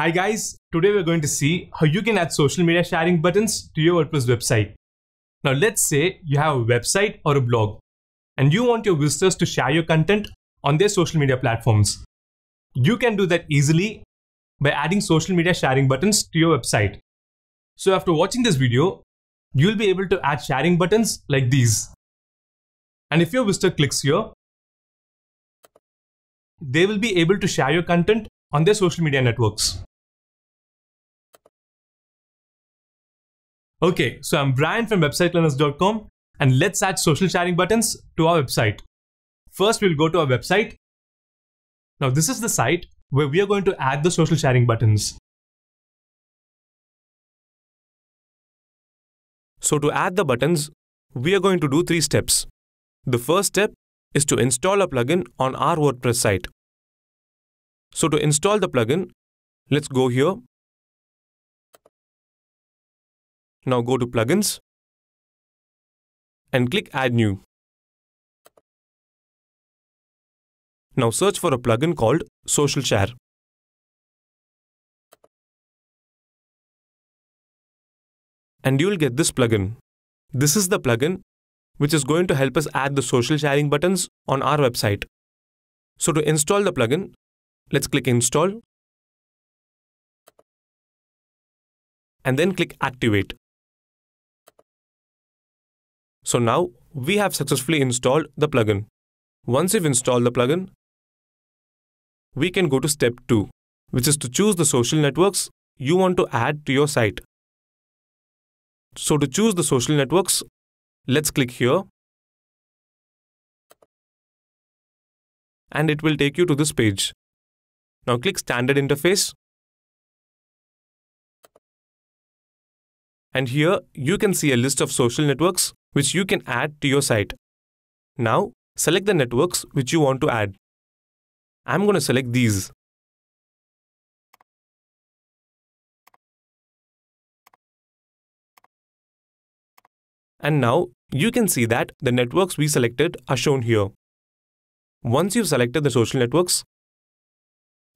Hi guys, today we're going to see how you can add social media sharing buttons to your WordPress website. Now let's say you have a website or a blog and you want your visitors to share your content on their social media platforms. You can do that easily by adding social media sharing buttons to your website. So after watching this video, you'll be able to add sharing buttons like these. And if your visitor clicks here, they will be able to share your content on their social media networks. Okay, so I'm Brian from websitelearners.com and let's add social sharing buttons to our website. First, we'll go to our website. Now, this is the site where we are going to add the social sharing buttons. So to add the buttons, we are going to do three steps. The first step is to install a plugin on our WordPress site. So to install the plugin, let's go here Now go to Plugins and click Add New. Now search for a plugin called Social Share. And you'll get this plugin. This is the plugin which is going to help us add the social sharing buttons on our website. So to install the plugin, let's click Install and then click Activate. So now we have successfully installed the plugin. Once you've installed the plugin, we can go to step 2, which is to choose the social networks you want to add to your site. So to choose the social networks, let's click here. And it will take you to this page. Now click standard interface And here you can see a list of social networks which you can add to your site. Now select the networks which you want to add. I'm going to select these. And now you can see that the networks we selected are shown here. Once you've selected the social networks,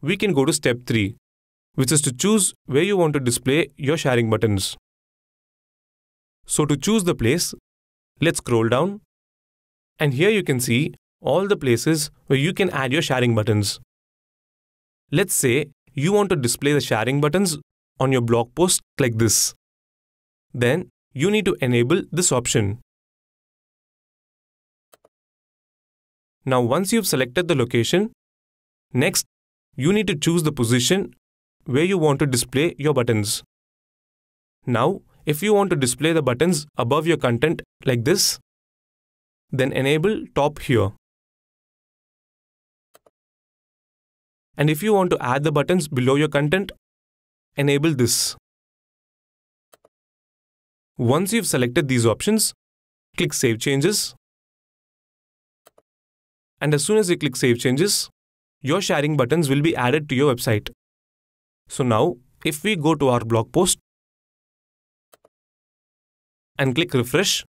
we can go to step 3, which is to choose where you want to display your sharing buttons. So to choose the place, let's scroll down. And here you can see all the places where you can add your sharing buttons. Let's say you want to display the sharing buttons on your blog post like this. Then you need to enable this option. Now once you've selected the location, next you need to choose the position where you want to display your buttons. Now if you want to display the buttons above your content like this, then enable top here. And if you want to add the buttons below your content, enable this. Once you've selected these options, click Save Changes. And as soon as you click Save Changes, your sharing buttons will be added to your website. So now, if we go to our blog post, and click refresh,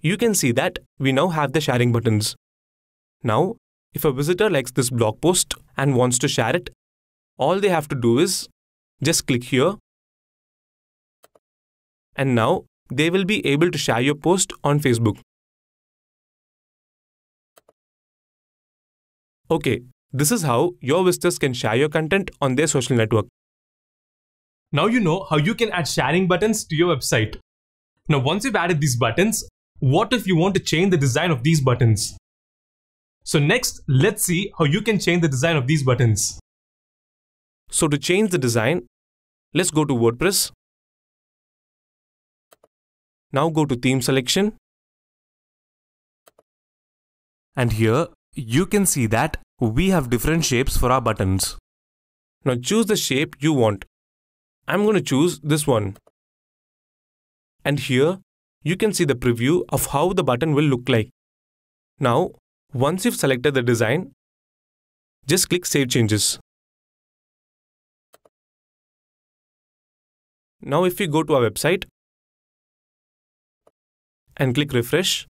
you can see that we now have the sharing buttons. Now, if a visitor likes this blog post and wants to share it, all they have to do is just click here. And now they will be able to share your post on Facebook. Okay, this is how your visitors can share your content on their social network. Now you know how you can add sharing buttons to your website. Now once you've added these buttons, what if you want to change the design of these buttons? So next, let's see how you can change the design of these buttons. So to change the design, let's go to WordPress. Now go to theme selection. And here you can see that we have different shapes for our buttons. Now choose the shape you want. I'm going to choose this one. And here, you can see the preview of how the button will look like. Now, once you've selected the design, just click Save Changes. Now if we go to our website and click refresh,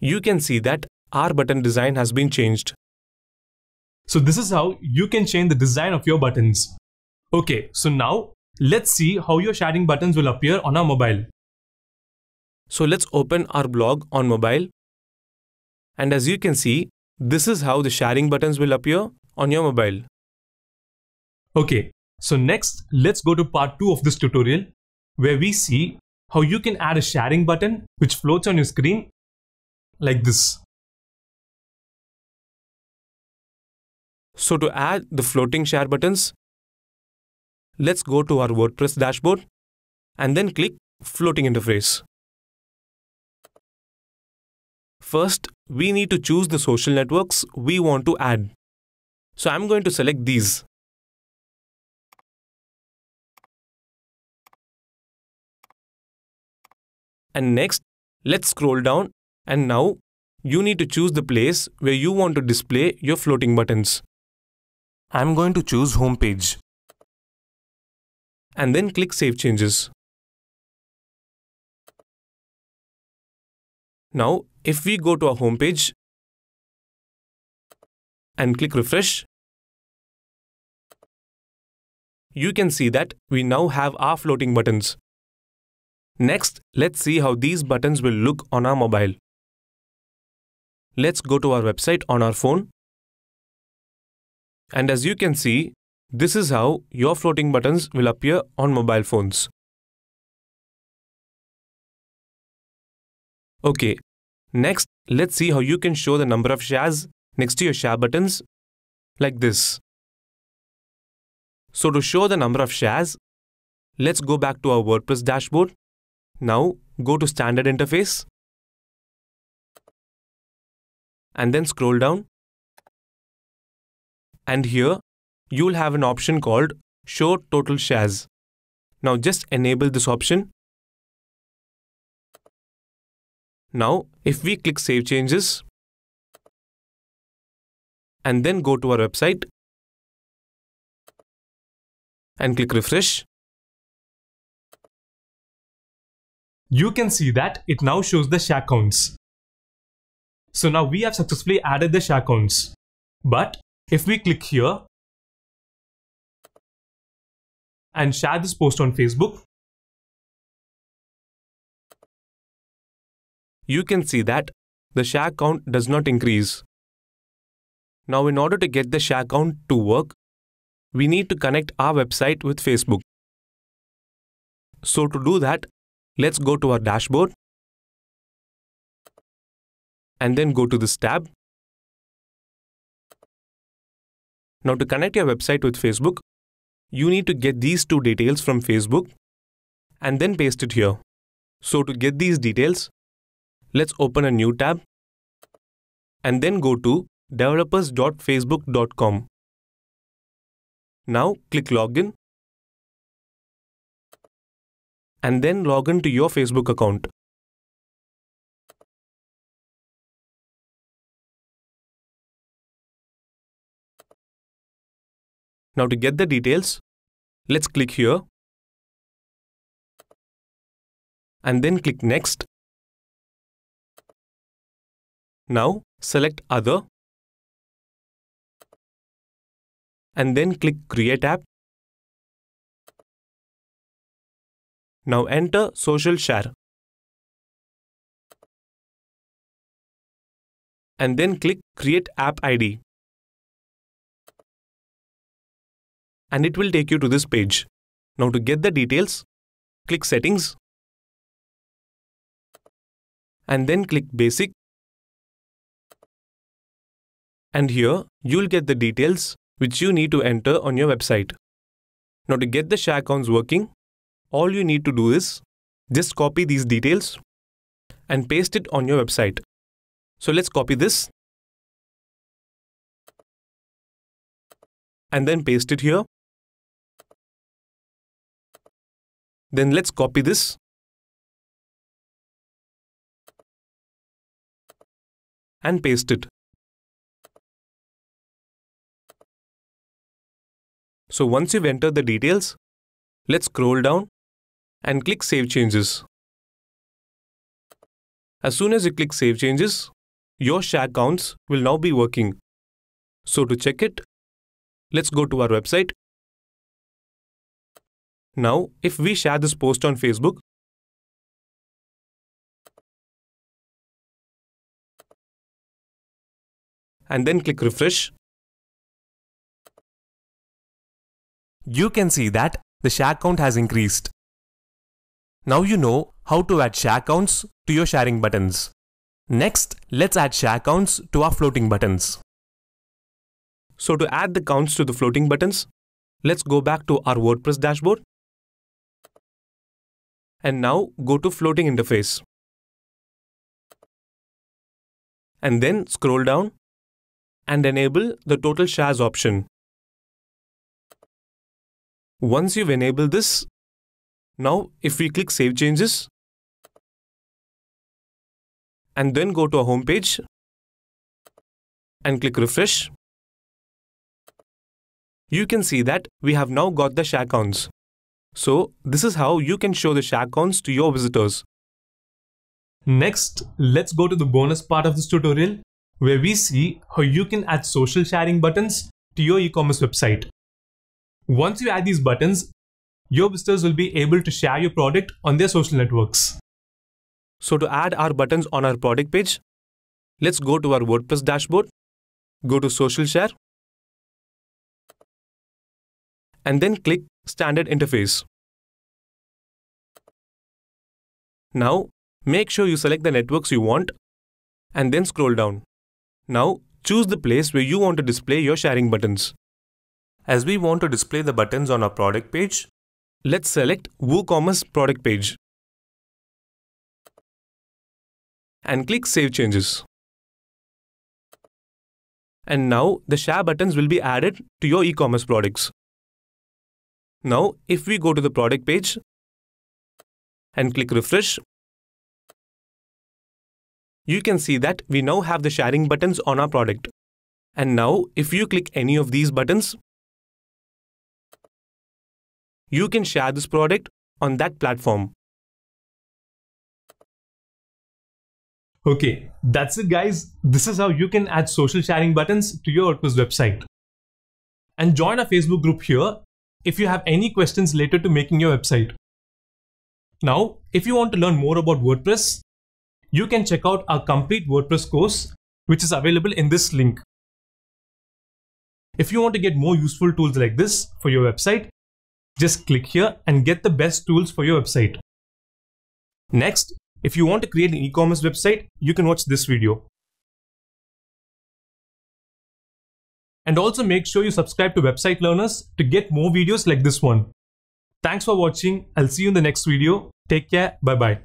you can see that our button design has been changed. So this is how you can change the design of your buttons. Okay, so now let's see how your sharing buttons will appear on our mobile. So let's open our blog on mobile. And as you can see, this is how the sharing buttons will appear on your mobile. Okay, so next let's go to part 2 of this tutorial where we see how you can add a sharing button which floats on your screen like this. So to add the floating share buttons, let's go to our WordPress dashboard and then click floating interface. First, we need to choose the social networks we want to add. So I'm going to select these. And next, let's scroll down and now you need to choose the place where you want to display your floating buttons. I'm going to choose home page and then click save changes. Now, if we go to our home page and click refresh, you can see that we now have our floating buttons. Next, let's see how these buttons will look on our mobile. Let's go to our website on our phone and as you can see, this is how your floating buttons will appear on mobile phones. Okay, next let's see how you can show the number of shares next to your share buttons like this. So to show the number of shares, let's go back to our WordPress dashboard. Now go to standard interface and then scroll down and here, you'll have an option called Show Total Shares. Now just enable this option. Now, if we click Save Changes, and then go to our website, and click Refresh, you can see that it now shows the share counts. So now we have successfully added the share counts. But if we click here and share this post on Facebook, you can see that the share count does not increase. Now, in order to get the share count to work, we need to connect our website with Facebook. So to do that, let's go to our dashboard and then go to this tab Now to connect your website with Facebook, you need to get these two details from Facebook and then paste it here. So to get these details, let's open a new tab and then go to developers.facebook.com. Now click login and then log in to your Facebook account. Now to get the details, let's click here and then click Next. Now select Other and then click Create App. Now enter Social Share and then click Create App ID. and it will take you to this page. Now to get the details, click Settings and then click Basic and here you'll get the details which you need to enter on your website. Now to get the ShareCons working, all you need to do is just copy these details and paste it on your website. So let's copy this and then paste it here. Then let's copy this. And paste it. So once you've entered the details, let's scroll down and click Save Changes. As soon as you click Save Changes, your share counts will now be working. So to check it, let's go to our website now, if we share this post on Facebook, and then click refresh, you can see that the share count has increased. Now you know how to add share counts to your sharing buttons. Next, let's add share counts to our floating buttons. So to add the counts to the floating buttons, let's go back to our WordPress dashboard and now go to floating interface. And then scroll down and enable the total shares option. Once you've enabled this, now if we click save changes and then go to our home page and click refresh, you can see that we have now got the share counts. So this is how you can show the ShackCons to your visitors. Next, let's go to the bonus part of this tutorial where we see how you can add social sharing buttons to your e-commerce website. Once you add these buttons, your visitors will be able to share your product on their social networks. So to add our buttons on our product page, let's go to our WordPress dashboard, go to social share, and then click standard interface. Now, make sure you select the networks you want and then scroll down. Now, choose the place where you want to display your sharing buttons. As we want to display the buttons on our product page, let's select WooCommerce product page and click Save Changes. And now the share buttons will be added to your e-commerce products. Now, if we go to the product page and click refresh, you can see that we now have the sharing buttons on our product. And now, if you click any of these buttons, you can share this product on that platform. Okay, that's it guys. This is how you can add social sharing buttons to your WordPress website. And join our Facebook group here if you have any questions related to making your website. Now, if you want to learn more about WordPress, you can check out our complete WordPress course, which is available in this link. If you want to get more useful tools like this for your website, just click here and get the best tools for your website. Next, if you want to create an e-commerce website, you can watch this video. And also make sure you subscribe to Website Learners to get more videos like this one. Thanks for watching. I'll see you in the next video. Take care. Bye bye.